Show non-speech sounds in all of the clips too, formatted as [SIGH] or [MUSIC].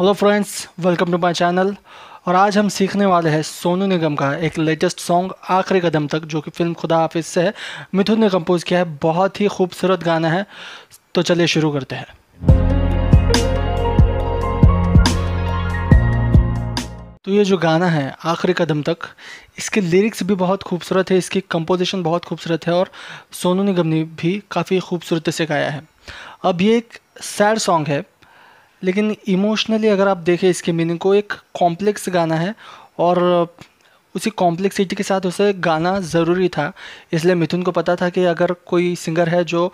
hello friends welcome to my channel और आज हम सीखने वाले हैं सोनू निगम का एक लेटेस्ट सॉन्ग आखिरी कदम तक जो कि फिल्म खुदा हाफिज से है मिथुन ने कंपोज़ किया है बहुत ही खूबसूरत गाना है तो चलिए शुरू करते हैं तो ये जो गाना है आखिरी कदम तक इसके लिरिक्स भी बहुत खूबसूरत है इसकी कंपोजिशन बहुत खूबसूरत है और सोनू निगम ने भी काफ़ी खूबसूरत से गाया है अब ये एक सैड सॉन्ग है लेकिन इमोशनली अगर आप देखें इसके मीनिंग को एक कॉम्प्लेक्स गाना है और उसी कॉम्प्लेक्सिटी के साथ उसे गाना ज़रूरी था इसलिए मिथुन को पता था कि अगर कोई सिंगर है जो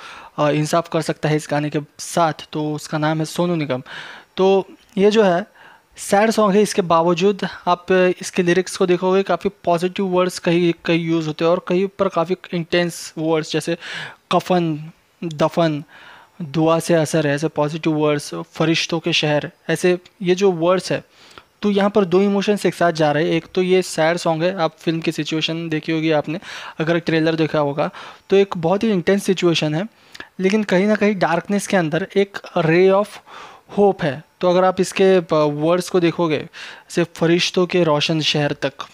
इंसाफ कर सकता है इस गाने के साथ तो उसका नाम है सोनू निगम तो ये जो है सैड सॉन्ग है इसके बावजूद आप इसके लिरिक्स को देखोगे काफ़ी पॉजिटिव वर्ड्स कहीं कहीं यूज़ होते हैं और कहीं पर काफ़ी इंटेंस वर्ड्स जैसे कफन दफन दुआ से असर है ऐसे पॉजिटिव वर्ड्स फरिश्तों के शहर ऐसे ये जो वर्ड्स है तो यहाँ पर दो इमोशंस एक साथ जा रहे हैं एक तो ये सैड सॉन्ग है आप फिल्म की सिचुएशन देखी होगी आपने अगर ट्रेलर देखा होगा तो एक बहुत ही इंटेंस सिचुएशन है लेकिन कहीं ना कहीं डार्कनेस के अंदर एक रे ऑफ होप है तो अगर आप इसके वर्ड्स को देखोगे जैसे फरिश्तों के रोशन शहर तक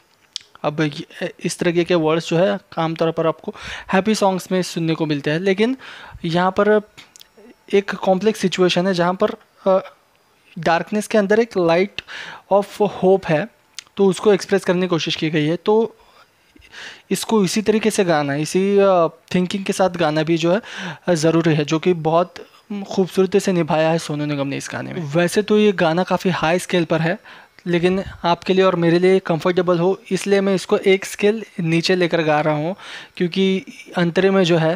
अब इस तरीके के वर्ड्स जो है आमतौर पर आपको हैप्पी सॉन्ग्स में सुनने को मिलते हैं लेकिन यहाँ पर एक कॉम्प्लेक्स सिचुएशन है जहाँ पर डार्कनेस के अंदर एक लाइट ऑफ होप है तो उसको एक्सप्रेस करने की कोशिश की गई है तो इसको इसी तरीके से गाना इसी थिंकिंग के साथ गाना भी जो है ज़रूरी है जो कि बहुत खूबसूरती से निभाया है सोनू निगम ने इस गाने में वैसे तो ये गाना काफ़ी हाई स्केल पर है लेकिन आपके लिए और मेरे लिए कंफर्टेबल हो इसलिए मैं इसको एक स्केल नीचे लेकर गा रहा हूँ क्योंकि अंतरे में जो है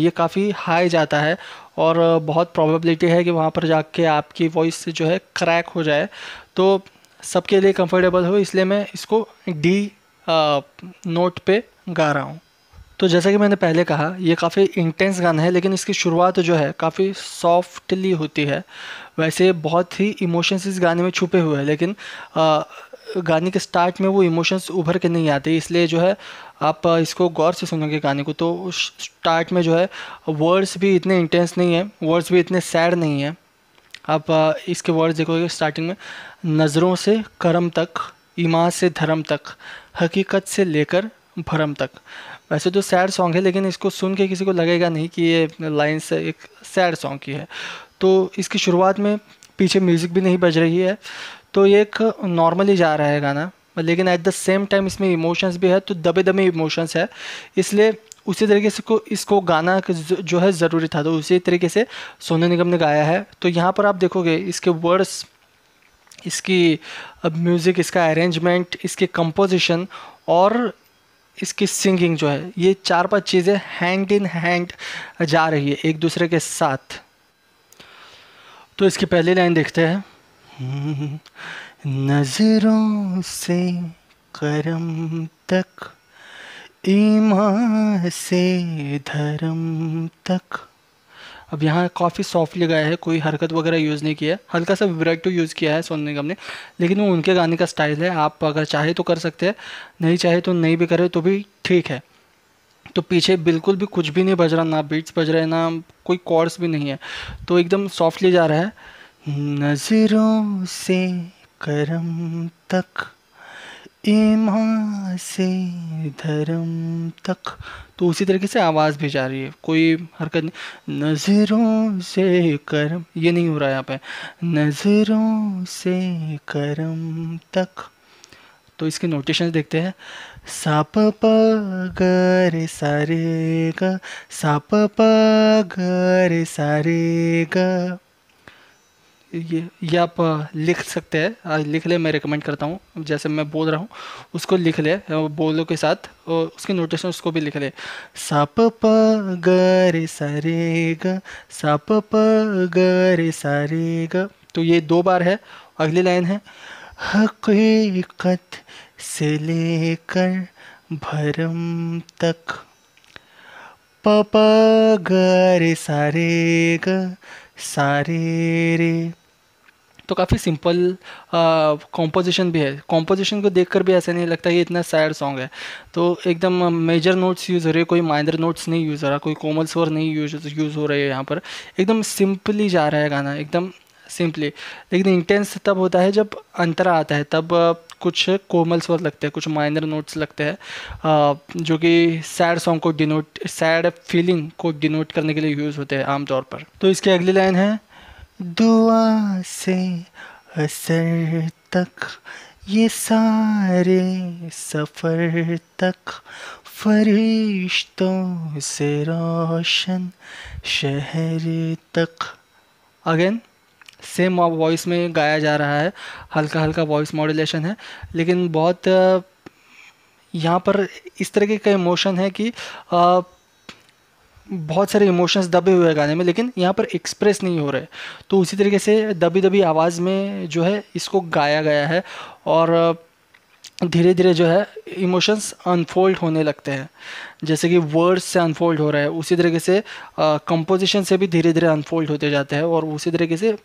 ये काफ़ी हाई जाता है और बहुत प्रॉबिलिटी है कि वहाँ पर जाके आपकी वॉइस से जो है क्रैक हो जाए तो सबके लिए कंफर्टेबल हो इसलिए मैं इसको डी नोट पे गा रहा हूँ तो जैसा कि मैंने पहले कहा ये काफ़ी इंटेंस गाना है लेकिन इसकी शुरुआत जो है काफ़ी सॉफ्टली होती है वैसे बहुत ही इमोशंस इस गाने में छुपे हुए हैं लेकिन आ, गाने के स्टार्ट में वो इमोशंस उभर के नहीं आते इसलिए जो है आप इसको गौर से सुनोगे गाने को तो स्टार्ट में जो है वर्ड्स भी इतने इंटेंस नहीं है वर्ड्स भी इतने सैड नहीं है आप इसके वर्ड्स देखोगे स्टार्टिंग में नज़रों से करम तक ईमान से धर्म तक हकीकत से लेकर भरम तक वैसे तो सैड सॉन्ग है लेकिन इसको सुन के किसी को लगेगा नहीं कि ये लाइन्स एक सैड सॉन्ग की है तो इसकी शुरुआत में पीछे म्यूज़िक भी नहीं बज रही है तो ये एक नॉर्मली जा रहा है गाना लेकिन एट द सेम टाइम इसमें इमोशंस भी है तो दबे दबे इमोशंस है इसलिए उसी तरीके से को इसको गाना जो है ज़रूरी था तो उसी तरीके से सोनू निगम ने गाया है तो यहाँ पर आप देखोगे इसके वर्ड्स इसकी म्यूज़िक इसका अरेंजमेंट इसके कंपोजिशन और इसकी सिंगिंग जो है ये चार पांच चीज़ें हैंड इन हैंड जा रही है एक दूसरे के साथ तो इसकी पहली लाइन देखते हैं नजरों से करम तक ईमान से धर्म तक अब यहाँ काफ़ी सॉफ्ट लगाया है कोई हरकत वगैरह यूज़ नहीं किया है हल्का सा विब्रेटो तो यूज़ किया है सोनू निगम ने लेकिन वो उनके गाने का स्टाइल है आप अगर चाहे तो कर सकते हैं नहीं चाहे तो नहीं भी करें तो भी ठीक है तो पीछे बिल्कुल भी कुछ भी नहीं बज रहा ना बीट्स बज रहे ना कोई कॉर्ड्स भी नहीं है तो एकदम सॉफ्टली जा रहा है नज़रों से करम तक ईमान से धर्म तक तो उसी तरीके से आवाज़ भी जा रही है कोई हरकत नहीं नज़रों से करम ये नहीं हो रहा है यहाँ पे नज़रों से करम तक तो इसके नोटेशन देखते हैं साप प ग सारे गा साप प रे सारे गा ये ये आप लिख सकते हैं लिख ले मैं रिकमेंड करता हूँ जैसे मैं बोल रहा हूँ उसको लिख ले बोलो के साथ और उसकी नोटेशन उसको भी लिख ले साप प ग रे सा रे ग साप प ग रे सा रे ग तो ये दो बार है अगली लाइन है हकीकत से लेकर भरम तक प प ग रे सा रे ग सारे रे तो काफ़ी सिंपल कॉम्पोजिशन भी है कॉम्पोजिशन को देखकर भी ऐसा नहीं लगता कि इतना सैड सॉन्ग है तो एकदम मेजर नोट्स यूज़ हो रहे कोई माइनर नोट्स नहीं यूज़ हो रहा कोई कोमल स्वर नहीं यूज यूज़ हो रहे हैं यहाँ पर एकदम सिंपली जा रहा है गाना एकदम सिंपली लेकिन इंटेंस तब होता है जब अंतरा आता है तब कुछ कोमल स्वर लगते हैं कुछ माइनर नोट्स लगते हैं जो कि सैड सॉन्ग को डिनोट सैड फीलिंग को डिनोट करने के लिए यूज़ होते हैं आमतौर पर तो इसकी अगली लाइन है दुआ से असर तक ये सारे सफ़र तक फरिश्तों से रोशन शहर तक अगेन सेम वॉइस में गाया जा रहा है हल्का हल्का वॉइस मॉड्यूलेशन है लेकिन बहुत यहाँ पर इस तरह के इमोशन है कि आ, बहुत सारे इमोशंस दबे हुए हैं गाने में लेकिन यहाँ पर एक्सप्रेस नहीं हो रहे तो उसी तरीके से दबी दबी आवाज़ में जो है इसको गाया गया है और धीरे धीरे जो है इमोशंस अनफोल्ड होने लगते हैं जैसे कि वर्ड्स से अनफोल्ड हो रहा है उसी तरीके से कंपोजिशन से भी धीरे धीरे अनफोल्ड होते जाते हैं और उसी तरीके से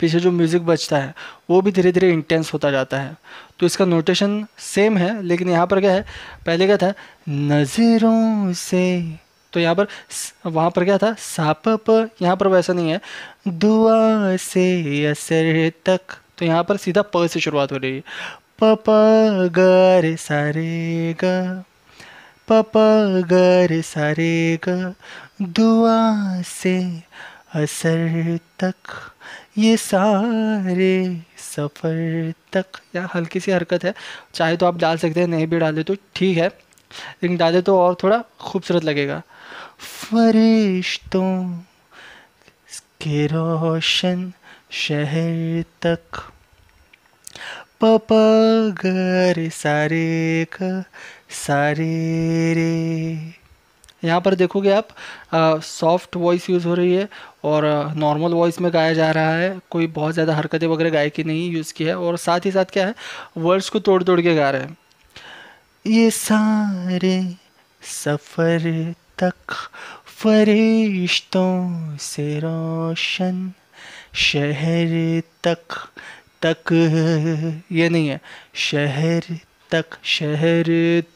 पीछे जो म्यूज़िक बचता है वो भी धीरे धीरे इंटेंस होता जाता है तो इसका नोटेशन सेम है लेकिन यहाँ पर क्या है पहले क्या था नज़रों से तो यहाँ पर वहाँ पर क्या था साप प यहाँ पर वैसा नहीं है दुआ से असर तक तो यहाँ पर सीधा प से शुरुआत हो रही है प प ग रे ग प प ग रे ग दुआ से असर तक ये सारे सफ़र तक या हल्की सी हरकत है चाहे तो आप डाल सकते हैं नहीं भी डाले तो ठीक है लेकिन डाले तो और थोड़ा खूबसूरत लगेगा फरिश्तों के रोशन शहर तक पपगर सारे का सारे रे यहाँ पर देखोगे आप सॉफ्ट वॉइस यूज़ हो रही है और नॉर्मल वॉइस में गाया जा रहा है कोई बहुत ज़्यादा हरकतें वगैरह गाय की नहीं यूज़ की है और साथ ही साथ क्या है वर्ड्स को तोड़ तोड़ के गा रहे हैं ये सारे सफ़र तक फरिश्तों से रोशन शहर तक तक ये नहीं है शहर तक शहर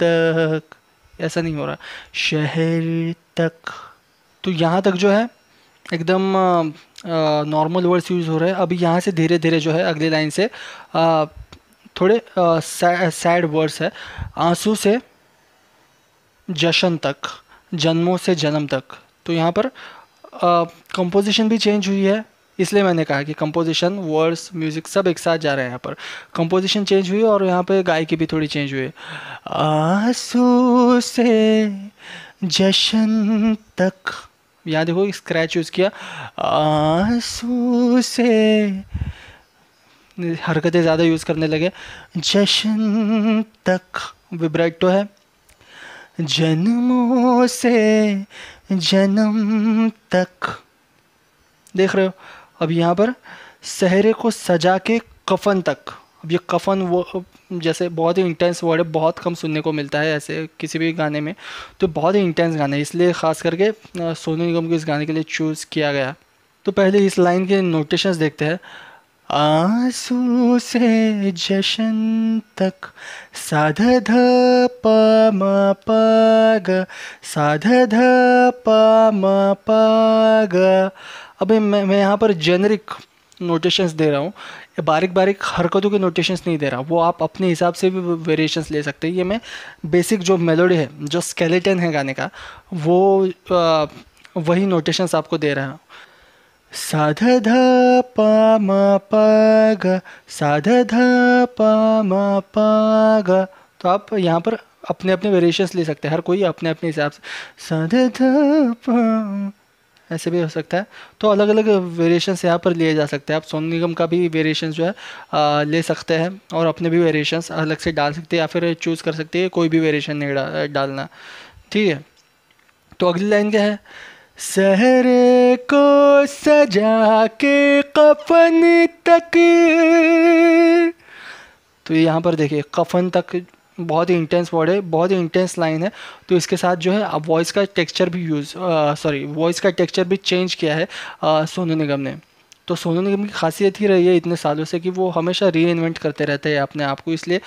तक ऐसा नहीं हो रहा शहर तक तो यहाँ तक जो है एकदम नॉर्मल वर्ड्स यूज़ हो रहे हैं अभी यहाँ से धीरे धीरे जो है अगली लाइन से आ, थोड़े सैड वर्ड्स है आंसू से जशन तक जन्मों से जन्म तक तो यहाँ पर कंपोजिशन भी चेंज हुई है इसलिए मैंने कहा कि कंपोजिशन वर्ड्स म्यूज़िक सब एक साथ जा रहे हैं यहाँ पर कंपोजिशन चेंज हुई और यहाँ पर गाय की भी थोड़ी चेंज हुई आंसू से जशन तक यहाँ देखो स्क्रैच यूज़ किया आंसू से हरकतें ज़्यादा यूज़ करने लगे जशन तक विब्रेटो है जन्मों से जन्म तक देख रहे हो अब यहाँ पर सहरे को सजा के कफन तक अब ये कफन वो जैसे बहुत ही इंटेंस वर्ड है बहुत कम सुनने को मिलता है ऐसे किसी भी गाने में तो बहुत ही इंटेंस गाना है इसलिए ख़ास करके सोनू निगम को इस गाने के लिए चूज़ किया गया तो पहले इस लाइन के नोटेशंस देखते हैं आंसू से जशन तक साध ध प म प ग साध ध प म प ग अभी मैं मैं यहाँ पर जेनरिक नोटेशंस दे रहा हूँ बारीक बारीक हरकतों के नोटेशंस नहीं दे रहा वो आप अपने हिसाब से भी वेरिएशंस ले सकते हैं ये मैं बेसिक जो मेलोडी है जो स्केलेटन है गाने का वो आ, वही नोटेशंस आपको दे रहा हूँ साध ध प म प ग साध ध प म प ग तो आप यहाँ पर अपने अपने वेरिएशंस ले सकते हैं हर कोई अपने अपने हिसाब से साध ध प ऐसे भी हो सकता है तो अलग अलग वेरिएशन यहाँ पर लिए जा सकते हैं आप सोनू निगम का भी वेरिएशन जो है आ, ले सकते हैं और अपने भी वेरिएशंस अलग से डाल सकते हैं या फिर चूज़ कर सकते हैं कोई भी वेरिएशन नहीं डा, डालना ठीक है तो अगली लाइन क्या है सहर को सजा के कफन तक तो यहाँ पर देखिए कफन तक बहुत ही इंटेंस वर्ड है बहुत ही इंटेंस लाइन है तो इसके साथ जो है वॉइस का टेक्सचर भी यूज़ सॉरी वॉइस का टेक्सचर भी चेंज किया है सोनू निगम ने तो सोनू निगम की खासियत ही रही है इतने सालों से कि वो हमेशा री इन्वेंट करते रहते हैं अपने आप को इसलिए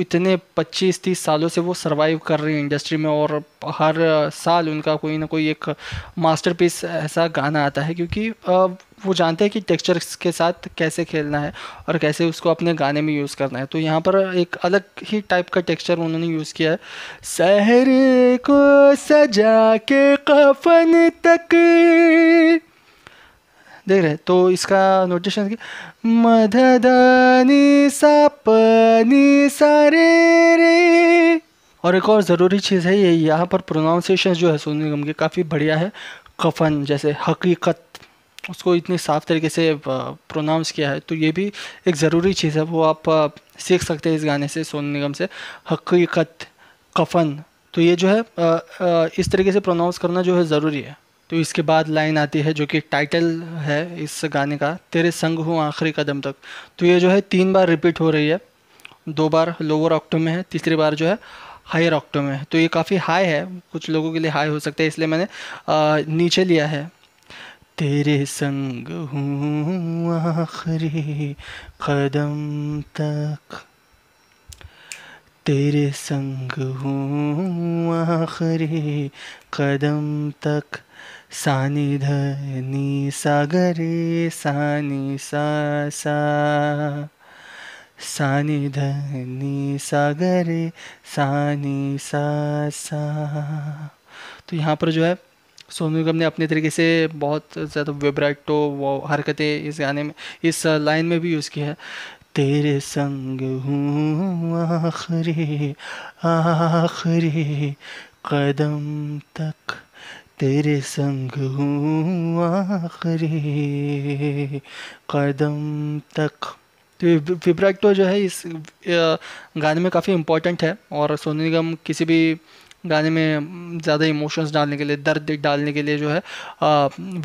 इतने 25-30 सालों से वो सरवाइव कर रही हैं इंडस्ट्री में और हर साल उनका कोई ना कोई एक मास्टरपीस ऐसा गाना आता है क्योंकि वो जानते हैं कि टेक्सचर के साथ कैसे खेलना है और कैसे उसको अपने गाने में यूज़ करना है तो यहाँ पर एक अलग ही टाइप का टेक्सचर उन्होंने यूज़ किया है शहर को सजा के कफन तक देख रहे तो इसका नोटेशन मध नी सा पनी सा रे रे और एक और ज़रूरी चीज़ है ये यहाँ पर प्रोनाउंसिएशन जो है सोनू निगम के काफ़ी बढ़िया है कफन जैसे हकीकत उसको इतने साफ तरीके से प्रोनाउंस किया है तो ये भी एक ज़रूरी चीज़ है वो आप सीख सकते हैं इस गाने से सोनू निगम से हकीकत कफन तो ये जो है इस तरीके से प्रोनाउंस करना जो है ज़रूरी है तो इसके बाद लाइन आती है जो कि टाइटल है इस गाने का तेरे संग हूँ आखिरी कदम तक तो ये जो है तीन बार रिपीट हो रही है दो बार लोअर ऑक्टो में है तीसरी बार जो है हायर ऑक्टो में है तो ये काफ़ी हाई है कुछ लोगों के लिए हाई हो सकता है इसलिए मैंने आ, नीचे लिया है तेरे संग हूँ आखिरी कदम तक तेरे संग हूँ आखिरी कदम तक सानी धनी सागरे सानी सा सा धनी ध सागरे सानी सा सा तो यहाँ पर जो है सोनू निगम ने अपने तरीके से बहुत ज़्यादा वेबराइटो वो हरकतें इस गाने में इस लाइन में भी यूज़ की है तेरे संग हूँ आखरी आखरी कदम तक तेरे संग हूँ आखिरी कदम तक तो विब्रैक्टो तो जो है इस गाने में काफ़ी इम्पोर्टेंट है और सोनू निगम किसी भी गाने में ज़्यादा इमोशंस डालने के लिए दर्द डालने के लिए जो है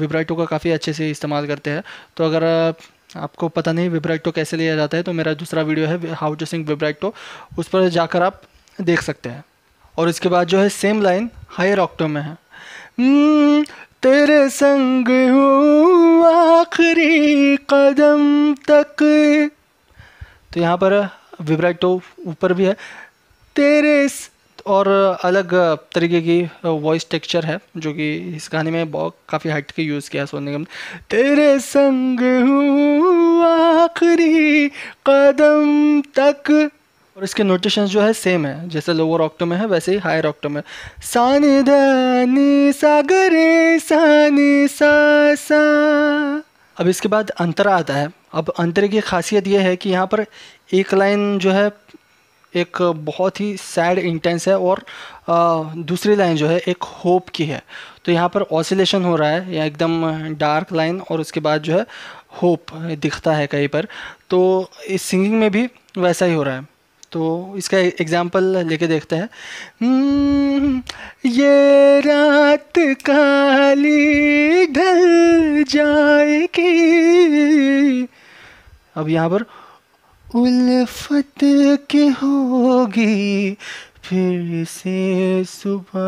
विब्राइटो का काफ़ी अच्छे से इस्तेमाल करते हैं तो अगर आपको पता नहीं विब्राइटो कैसे लिया जाता है तो मेरा दूसरा वीडियो है हाउ टू सिंग विब्राइटो उस पर जाकर आप देख सकते हैं और इसके बाद जो है सेम लाइन हायर ऑक्टो में है हम्म, तेरे संग हूँ आखिरी कदम तक तो यहाँ पर विब्राइटो तो ऊपर भी है तेरे और अलग तरीके की वॉइस टेक्सचर है जो कि इस गाने में बहुत काफ़ी हाइट के यूज़ किया सोने का तेरे संग हूँ आखिरी कदम तक और इसके नोटेशन जो है सेम है जैसे लोअर ऑक्टो में है वैसे ही हायर ऑक्टो में सानी धनी सागरे सानी सा सा अब इसके बाद अंतरा आता है अब अंतरे की खासियत ये है कि यहाँ पर एक लाइन जो है एक बहुत ही सैड इंटेंस है और आ, दूसरी लाइन जो है एक होप की है तो यहाँ पर ऑसिलेशन हो रहा है या एकदम डार्क लाइन और उसके बाद जो है होप दिखता है कहीं पर तो इस सिंगिंग में भी वैसा ही हो रहा है तो इसका एग्जाम्पल लेके देखते हैं हम्म, ये रात काली ढल जाएगी अब यहाँ पर उल्फत की होगी फिर से सुबह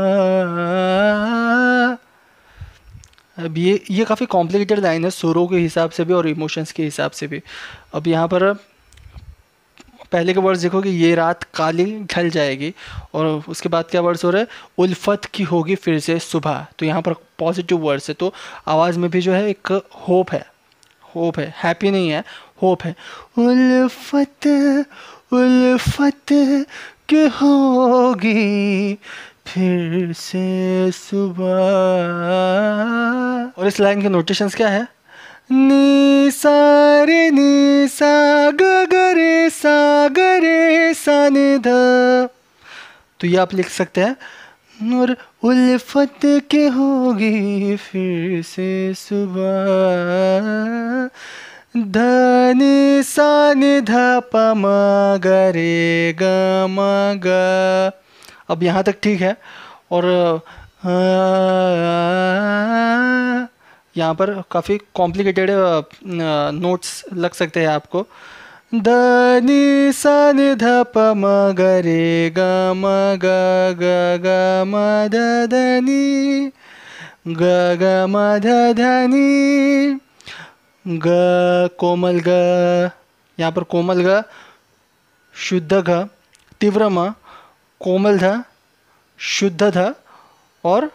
अब ये ये काफ़ी कॉम्प्लिकेटेड लाइन है सुरों के हिसाब से भी और इमोशंस के हिसाब से भी अब यहाँ पर पहले के वर्ड्स देखोगे ये रात काली ढल जाएगी और उसके बाद क्या वर्ड्स हो रहे हैं उल्फत की होगी फिर से सुबह तो यहाँ पर पॉजिटिव वर्ड्स है तो आवाज़ में भी जो है एक होप है होप है हैप्पी नहीं है होप है उल्फत उल्फत की होगी फिर से सुबह और इस लाइन के नोटेशंस क्या है नी सा रे नी सा ग ग रे सा ग रे सा ने ध तो ये आप लिख सकते हैं नूर उल्फत के होगी फिर से सुबह धन सान ध पमा गरे ग ग अब यहाँ तक ठीक है और आ, आ, आ, आ, आ, आ, आ, यहाँ पर काफ़ी कॉम्प्लिकेटेड नोट्स लग सकते हैं आपको द नि स नि ध प म ग रे ग म ग ग ग म ध ध नि ग ग म ध ध नि ग कोमल ग यहाँ पर कोमल ग शुद्ध घ तीव्र म कोमल ध शुद्ध ध और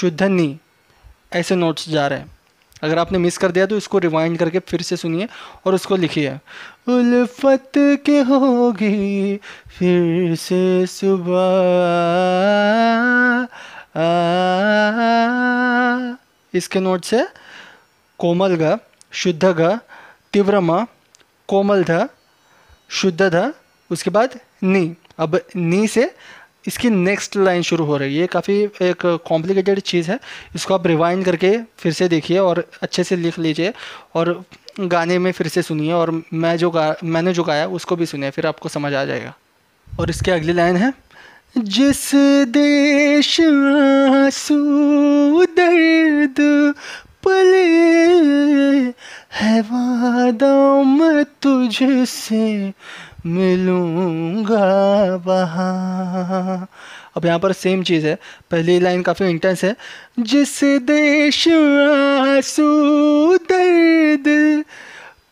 शुद्ध नी ऐसे नोट्स जा रहे हैं अगर आपने मिस कर दिया तो इसको रिवाइंड करके फिर से सुनिए और उसको लिखिए उल्फत के होगी फिर से सुबह इसके नोट से कोमल घ शुद्ध घ तीव्र म कोमल ध शुद्ध ध उसके बाद नी अब नी से इसकी नेक्स्ट लाइन शुरू हो रही है काफ़ी एक कॉम्प्लिकेटेड चीज़ है इसको आप रिवाइंड करके फिर से देखिए और अच्छे से लिख लीजिए और गाने में फिर से सुनिए और मैं जो गा मैंने जो गाया उसको भी सुनिए फिर आपको समझ आ जाएगा और इसकी अगली लाइन है जिस देश दर्द पले है वादा मैं तुझसे मिलूँगा वहाँ अब यहाँ पर सेम चीज़ है पहली लाइन काफ़ी इंटेंस है जिस देश आंसू दर्द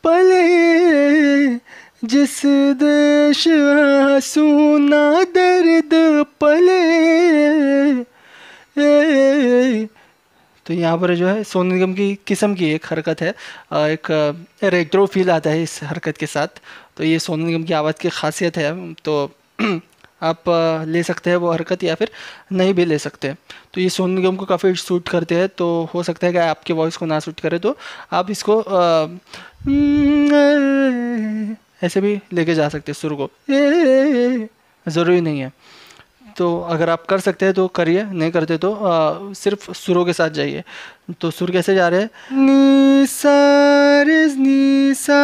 पले जिस देश आंसू ना दर्द पले ए, तो यहाँ पर जो है सोनू निगम की किस्म की एक हरकत है एक रेट्रो फील आता है इस हरकत के साथ तो ये सोनू निगम की आवाज़ की खासियत है तो [CLEARS THROAT] आप ले सकते हैं वो हरकत या फिर नहीं भी ले सकते तो ये सोनू निगम को काफ़ी सूट करते हैं तो हो सकता है कि आपके वॉइस को ना सूट करे तो आप इसको ऐसे भी लेके जा सकते हैं सुर को ज़रूरी नहीं है तो अगर आप कर सकते हैं तो करिए नहीं करते तो आ, सिर्फ सुरों के साथ जाइए तो सुर कैसे जा रहे हैं नी सा रे नी सा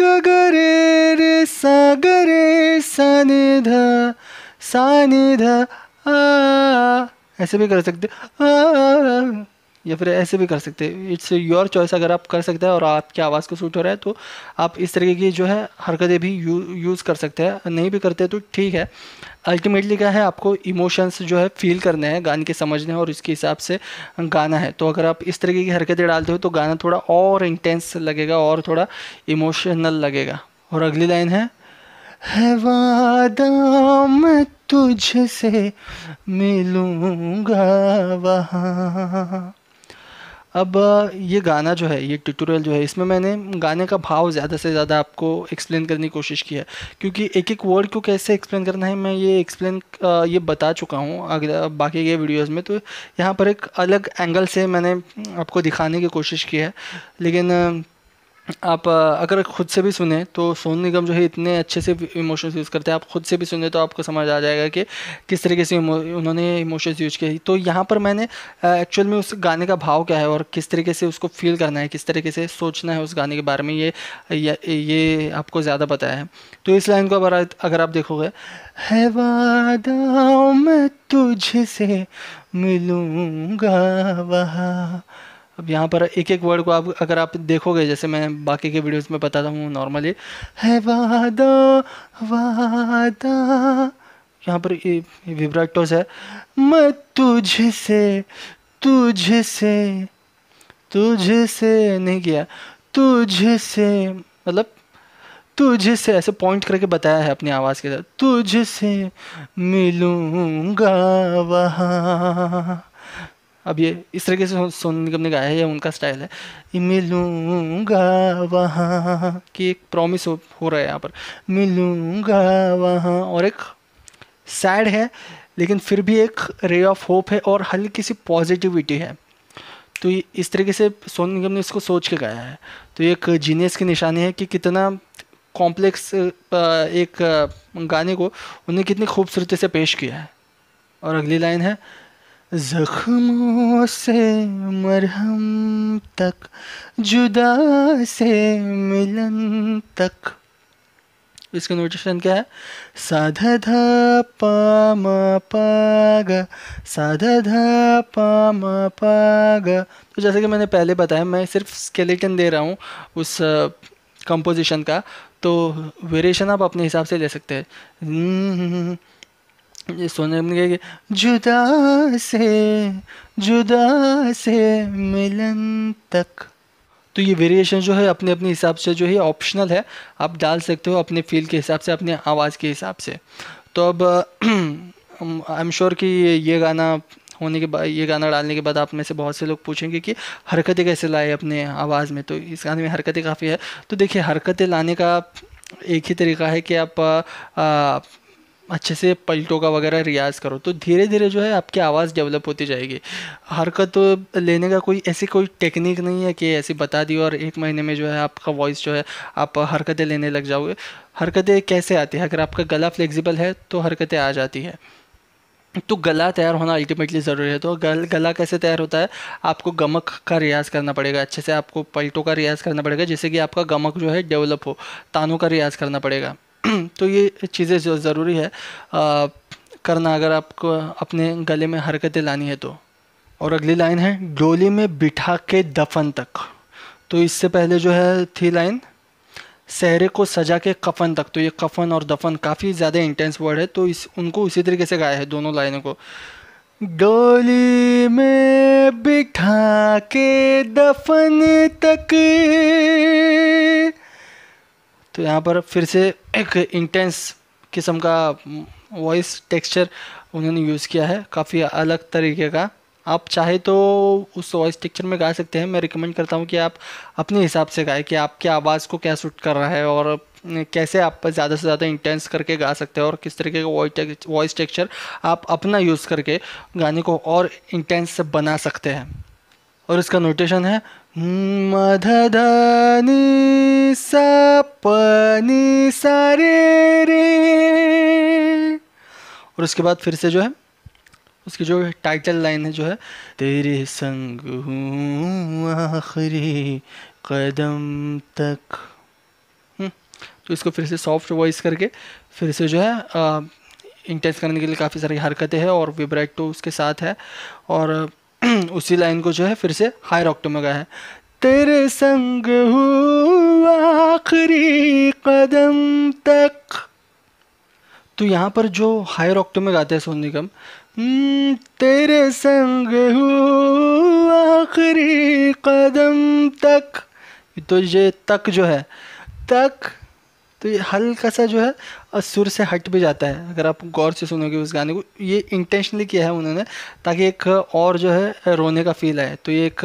ग ग रे रे सा ग रे सा ने ध सा ने ध आ ऐसे भी कर सकते आ, आ, आ, आ या फिर ऐसे भी कर सकते इट्स योर चॉइस अगर आप कर सकते हैं और आपकी आवाज़ को सूट हो रहा है तो आप इस तरीके की जो है हरकतें भी यू यूज़ कर सकते हैं नहीं भी करते तो ठीक है अल्टीमेटली क्या है आपको इमोशंस जो है फील करने हैं गाने के समझने हैं और इसके हिसाब से गाना है तो अगर आप इस तरीके की हरकतें डालते हो तो गाना थोड़ा और इंटेंस लगेगा और थोड़ा इमोशनल लगेगा और अगली लाइन है है वादा मैं तुझसे मिलूँगा वहाँ अब ये गाना जो है ये ट्यूटोरियल जो है इसमें मैंने गाने का भाव ज़्यादा से ज़्यादा आपको एक्सप्लेन करने की कोशिश की है क्योंकि एक एक वर्ड को कैसे एक्सप्लेन करना है मैं ये एक्सप्लेन ये बता चुका हूँ अगर बाकी के वीडियोज़ में तो यहाँ पर एक अलग एंगल से मैंने आपको दिखाने की कोशिश की है लेकिन आप अगर खुद से भी सुने तो सोनू निगम जो है इतने अच्छे से इमोशंस यूज़ करते हैं आप खुद से भी सुने तो आपको समझ आ जाएगा कि किस तरीके से उन्होंने इमोशंस यूज किए तो यहाँ पर मैंने एक्चुअल में उस गाने का भाव क्या है और किस तरीके से उसको फील करना है किस तरीके से सोचना है उस गाने के बारे में ये ये, ये आपको ज़्यादा पता है तो इस लाइन को अगर अगर आप देखोगे है वादा मैं तुझसे मिलूँगा वहाँ अब यहाँ पर एक एक वर्ड को आप अगर आप देखोगे जैसे मैं बाकी के वीडियोस में बताता हूँ नॉर्मली है वादा वादा यहाँ पर विब्राटोस है मैं तुझसे तुझसे तुझसे नहीं किया तुझसे मतलब तुझसे ऐसे पॉइंट करके बताया है अपनी आवाज़ के साथ तुझसे मिलूंगा वहाँ अब ये इस तरीके से सोनू निगम ने गाया है या उनका स्टाइल है मिलूंगा वहाँ कि एक प्रॉमिस हो, हो रहा है यहाँ पर मिलूंगा वहाँ और एक सैड है लेकिन फिर भी एक रे ऑफ होप है और हल्की सी पॉजिटिविटी है तो इस तरीके से सोनू निगम ने इसको सोच के गाया है तो एक जीनियस की निशानी है कि कितना कॉम्प्लेक्स एक गाने को उन्हें कितनी खूबसूरती से पेश किया है और अगली लाइन है ज़ख्मों से मरहम तक जुदा से मिलन तक इसका नोटेशन क्या है साधा धा पा पाग साधा धा पा पाग तो जैसे कि मैंने पहले बताया मैं सिर्फ स्केलेटन दे रहा हूँ उस कंपोजिशन का तो वेरिएशन आप अपने हिसाब से ले सकते हैं सोने में के जुदा से जुदा से मिलन तक तो ये वेरिएशन जो है अपने अपने हिसाब से जो है ऑप्शनल है आप डाल सकते हो अपने फील के हिसाब से अपने आवाज़ के हिसाब से तो अब आई एम श्योर कि ये गाना होने के बाद ये गाना डालने के बाद आप में से बहुत से लोग पूछेंगे कि हरकतें कैसे लाए अपने आवाज़ में तो इस गाने में हरकतें काफ़ी है तो देखिए हरकतें लाने का एक ही तरीका है कि आप, आप अच्छे से पलटों का वगैरह रियाज़ करो तो धीरे धीरे जो है आपकी आवाज़ डेवलप होती जाएगी हरकत तो लेने का कोई ऐसी कोई टेक्निक नहीं है कि ऐसी बता दी और एक महीने में जो है आपका वॉइस जो है आप हरकतें लेने लग जाओगे हरकतें कैसे आती है अगर आपका गला फ्लेक्सिबल है तो हरकतें आ जाती है तो गला तैयार होना अल्टीमेटली ज़रूरी है तो गल गला कैसे तैयार होता है आपको गमक का रियाज़ करना पड़ेगा अच्छे से आपको पलटों का रियाज़ करना पड़ेगा जिससे कि आपका गमक जो है डेवलप हो तानों का रियाज़ करना पड़ेगा [CLEARS THROAT] तो ये चीज़ें जो ज़रूरी है करना अगर आपको अपने गले में हरकतें लानी है तो और अगली लाइन है डोली में बिठा के दफन तक तो इससे पहले जो है थी लाइन सहरे को सजा के कफन तक तो ये कफन और दफन काफ़ी ज़्यादा इंटेंस वर्ड है तो इस उनको उसी तरीके से गाया है दोनों लाइनों को डोली में बिठा के दफन तक तो यहाँ पर फिर से एक इंटेंस किस्म का वॉइस टेक्सचर उन्होंने यूज़ किया है काफ़ी अलग तरीके का आप चाहे तो उस वॉइस टेक्चर में गा सकते हैं मैं रिकमेंड करता हूँ कि आप अपने हिसाब से गाएं कि आपकी आवाज़ को क्या सूट कर रहा है और कैसे आप ज़्यादा से ज़्यादा इंटेंस करके गा सकते हैं और किस तरीके का वॉइस टेक्सचर आप अपना यूज़ करके गाने को और इंटेंस बना सकते हैं और इसका नोटेशन है मधध नि सपनी सारे रे और उसके बाद फिर से जो है उसकी जो टाइटल लाइन है जो है तेरे संग हूँ आखिरी कदम तक हम्म, तो इसको फिर से सॉफ्ट वॉइस करके फिर से जो है इंटेंस करने के लिए काफ़ी सारी हरकतें हैं और विब्रेट तो उसके साथ है और [CLEARS THROAT] उसी लाइन को जो है फिर से हायर ऑक्टो में गाया है तेरे संग आखिरी कदम तक तो यहाँ पर जो हायर ऑक्टो में गाते हैं सोन निगम हम्म, तेरे संग आखिरी कदम तक तो ये तक जो है तक तो ये हल्का सा जो है सुर से हट भी जाता है अगर आप गौर से सुनोगे उस गाने को ये इंटेंशनली किया है उन्होंने ताकि एक और जो है रोने का फील आए तो ये एक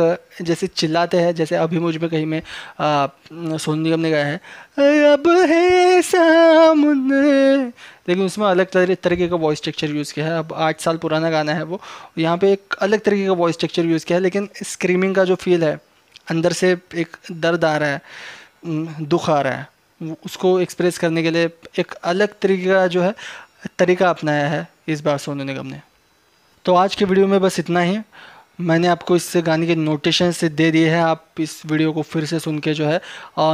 जैसे चिल्लाते हैं जैसे अभी मुझ में कहीं में सोनू निगम ने गाया है अब है सामने लेकिन उसमें अलग तरीके का वॉइस स्ट्रक्चर यूज़ किया है अब आठ साल पुराना गाना है वो यहाँ पे एक अलग तरीके का वॉइस स्ट्रक्चर यूज़ किया है लेकिन स्क्रीमिंग का जो फील है अंदर से एक दर्द आ रहा है दुख आ रहा है उसको एक्सप्रेस करने के लिए एक अलग तरीके का जो है तरीका अपनाया है इस बार सोनू निगम ने तो आज के वीडियो में बस इतना ही मैंने आपको इस गाने के नोटेशन से दे दिए हैं आप इस वीडियो को फिर से सुन के जो है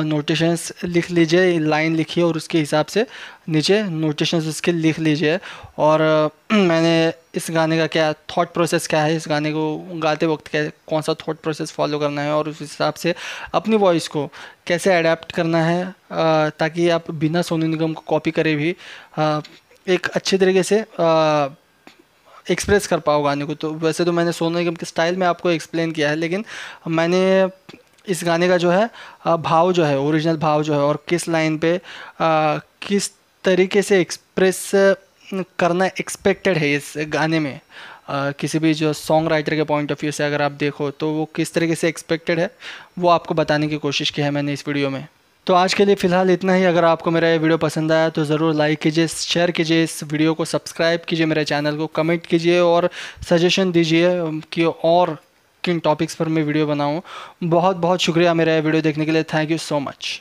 नोटेशंस लिख लीजिए लाइन लिखिए और उसके हिसाब से नीचे नोटेशंस उसके लिख लीजिए और [CLEARS THROAT] मैंने इस गाने का क्या थॉट प्रोसेस क्या है इस गाने को गाते वक्त क्या कौन सा थॉट प्रोसेस फॉलो करना है और उस हिसाब से अपनी वॉइस को कैसे अडेप्ट करना है ताकि आप बिना सोनू निगम को कॉपी करें भी एक अच्छे तरीके से एक्सप्रेस कर पाओ गाने को तो वैसे तो मैंने सोनू निगम के स्टाइल में आपको एक्सप्लेन किया है लेकिन मैंने इस गाने का जो है भाव जो है ओरिजिनल भाव जो है और किस लाइन पे आ, किस तरीके से एक्सप्रेस करना एक्सपेक्टेड है इस गाने में आ, किसी भी जो सॉन्ग राइटर के पॉइंट ऑफ व्यू से अगर आप देखो तो वो किस तरीके से एक्सपेक्टेड है वो आपको बताने की कोशिश की है मैंने इस वीडियो में तो आज के लिए फ़िलहाल इतना ही अगर आपको मेरा ये वीडियो पसंद आया तो ज़रूर लाइक कीजिए शेयर कीजिए इस वीडियो को सब्सक्राइब कीजिए मेरे चैनल को कमेंट कीजिए और सजेशन दीजिए कि और किन टॉपिक्स पर मैं वीडियो बनाऊँ बहुत बहुत शुक्रिया मेरा ये वीडियो देखने के लिए थैंक यू सो मच